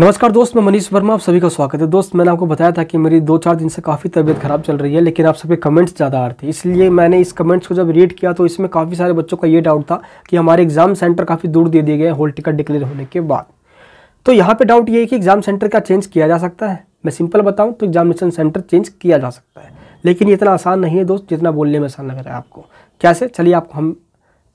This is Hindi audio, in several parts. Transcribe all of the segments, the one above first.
नमस्कार दोस्त मैं मनीष वर्मा आप सभी का स्वागत है दोस्त मैंने आपको बताया था कि मेरी दो चार दिन से काफ़ी तबीयत खराब चल रही है लेकिन आप सबके कमेंट्स ज़्यादा आ रहे थे इसलिए मैंने इस कमेंट्स को जब रीड किया तो इसमें काफ़ी सारे बच्चों का ये डाउट था कि हमारे एग्ज़ाम सेंटर काफ़ी दूर दे दिए गए होल टिकट डिक्लेयर होने के बाद तो यहाँ पर डाउट ये है कि एग्ज़ाम सेंटर का चेंज किया जा सकता है मैं सिंपल बताऊँ तो एग्जामिनेशन सेंटर चेंज किया जा सकता है लेकिन ये इतना आसान नहीं है दोस्त जितना बोलने में आसान लग रहा है आपको कैसे चलिए आपको हम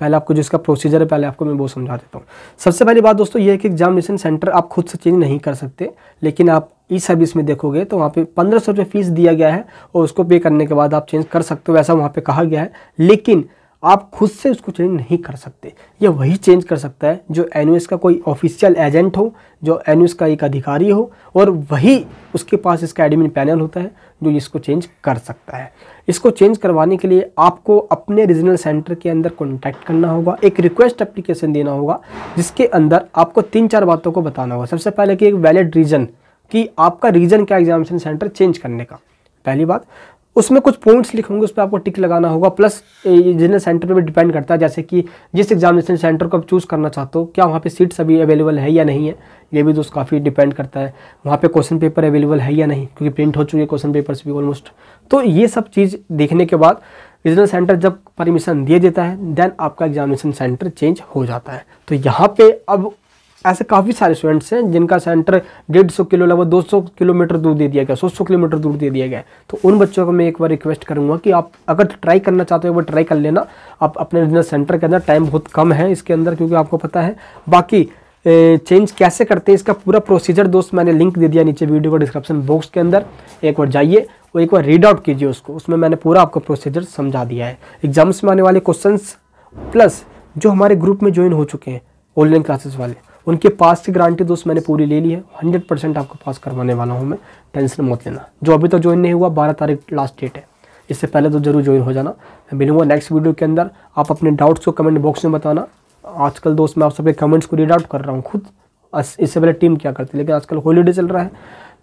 पहले आपको जिसका प्रोसीजर है पहले आपको मैं वो समझा देता हूँ सबसे पहली बात दोस्तों ये है कि एग्जामिनेशन सेंटर आप खुद से चेंज नहीं कर सकते लेकिन आप ई सर्विस में देखोगे तो वहाँ पे पंद्रह सौ रुपये फीस दिया गया है और उसको पे करने के बाद आप चेंज कर सकते हो ऐसा वहाँ पे कहा गया है लेकिन आप खुद से उसको चेंज नहीं कर सकते ये वही चेंज कर सकता है जो एन का कोई ऑफिशियल एजेंट हो जो एन का एक अधिकारी हो और वही उसके पास इसका एडमिन पैनल होता है जो इसको चेंज कर सकता है इसको चेंज करवाने के लिए आपको अपने रीजनल सेंटर के अंदर कॉन्टैक्ट करना होगा एक रिक्वेस्ट अप्लीकेशन देना होगा जिसके अंदर आपको तीन चार बातों को बताना होगा सबसे पहले कि एक वैलिड रीज़न कि आपका रीज़न क्या एग्जामिनेशन सेंटर चेंज करने का पहली बात उसमें कुछ पॉइंट्स लिखूंगे उस पर आपको टिक लगाना होगा प्लस जिन्हें सेंटर पर भी डिपेंड करता है जैसे कि जिस एग्जामिनेशन सेंटर को आप चूज़ करना चाहते हो क्या वहाँ पे सीट्स अभी अवेलेबल है या नहीं है ये भी दोस्त काफ़ी डिपेंड करता है वहाँ पे क्वेश्चन पेपर अवेलेबल है या नहीं क्योंकि प्रिंट हो चुके हैं क्वेश्चन पेपर भी ऑलमोस्ट तो ये सब चीज़ देखने के बाद रीजनल सेंटर जब परमिशन दे देता है देन आपका एग्जामिनेशन सेंटर चेंज हो जाता है तो यहाँ पे अब ऐसे काफ़ी सारे स्टूडेंट्स हैं जिनका सेंटर डेढ़ सौ किलो लगभग दो सौ किलोमीटर दूर दे दिया गया सौ सौ किलोमीटर दूर दे दिया गया तो उन बच्चों को मैं एक बार रिक्वेस्ट करूंगा कि आप अगर ट्राई करना चाहते हो वो ट्राई कर लेना आप अपने रीजनल सेंटर के अंदर टाइम बहुत कम है इसके अंदर क्योंकि आपको पता है बाकी चेंज कैसे करते हैं इसका पूरा प्रोसीजर दोस्त मैंने लिंक दे दिया नीचे वीडियो को डिस्क्रिप्शन बॉक्स के अंदर एक बार जाइए और एक बार रीड आउट कीजिए उसको उसमें मैंने पूरा आपको प्रोसीजर समझा दिया है एग्जाम्स में आने वाले क्वेश्चंस प्लस जो हमारे ग्रुप में ज्वाइन हो चुके हैं ऑनलाइन क्लासेस वाले उनके पास की गारंटी दोस्त मैंने पूरी ले ली है हंड्रेड परसेंट आपको पास करवाने वाला हूँ मैं टेंशन मत लेना जो अभी तक तो ज्वाइन नहीं हुआ बारह तारीख लास्ट डेट है इससे पहले तो जरूर ज्वाइन हो जाना मैं मिलूंगा नेक्स्ट वीडियो के अंदर आप अपने डाउट्स को कमेंट बॉक्स में बताना आजकल दोस्त मैं आप सबके कमेंट्स को रीड आउट कर रहा हूँ खुद इससे पहले टीम क्या करती लेकिन आजकल हॉलीडे चल रहा है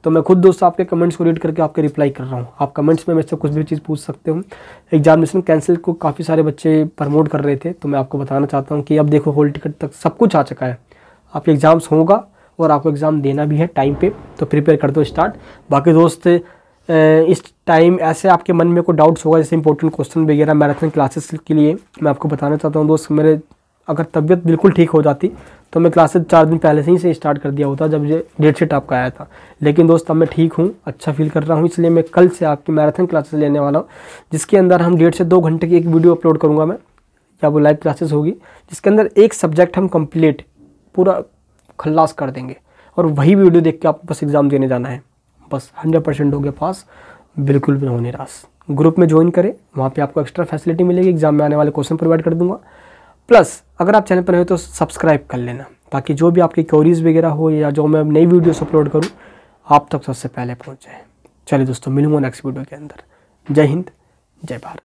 तो मैं खुद दोस्त आपके कमेंट्स को रीड करके आपके रिप्लाई कर रहा हूँ आप कमेंट्स में मेरे से कुछ भी चीज़ पूछ सकते हो एग्जामिनेशन कैंसिल को काफ़ी सारे बच्चे प्रमोट कर रहे थे तो मैं आपको बताना चाहता हूँ कि अब देखो होल टिकट तक सब कुछ आ चुका है आपके एग्ज़ाम्स होगा और आपको एग्ज़ाम देना भी है टाइम पे तो प्रिपेयर कर दो स्टार्ट बाकी दोस्त इस टाइम ऐसे आपके मन में कोई डाउट्स होगा जैसे इंपॉर्टेंट क्वेश्चन वगैरह मैराथन क्लासेस के लिए मैं आपको बताना चाहता हूँ दोस्त मेरे अगर तबीयत बिल्कुल ठीक हो जाती तो मैं क्लासेस चार दिन पहले से ही से स्टार्ट कर दिया होता जब ये डेट शीट आपका आया था लेकिन दोस्त अब मैं ठीक हूँ अच्छा फील कर रहा हूँ इसलिए मैं कल से आपकी मैराथन क्लासेस लेने वाला हूँ जिसके अंदर हम डेढ़ से दो घंटे की एक वीडियो अपलोड करूँगा मैं या वो लाइव क्लासेस होगी जिसके अंदर एक सब्जेक्ट हम कंप्लीट पूरा खल्लास कर देंगे और वही वीडियो देख के आपको बस एग्ज़ाम देने जाना है बस हंड्रेड परसेंट हो गए पास बिल्कुल भी हो निराश ग्रुप में ज्वाइन करें वहाँ पे आपको एक्स्ट्रा फैसिलिटी मिलेगी एग्जाम में आने वाले क्वेश्चन प्रोवाइड कर दूंगा प्लस अगर आप चैनल पर नए हो तो सब्सक्राइब कर लेना ताकि जो भी आपकी क्योरीज वगैरह हो या जो मैं नई वीडियोस अपलोड करूँ आप तक सबसे पहले पहुँच जाए चलिए दोस्तों मिलूंगा नेक्स्ट वीडियो के अंदर जय हिंद जय भारत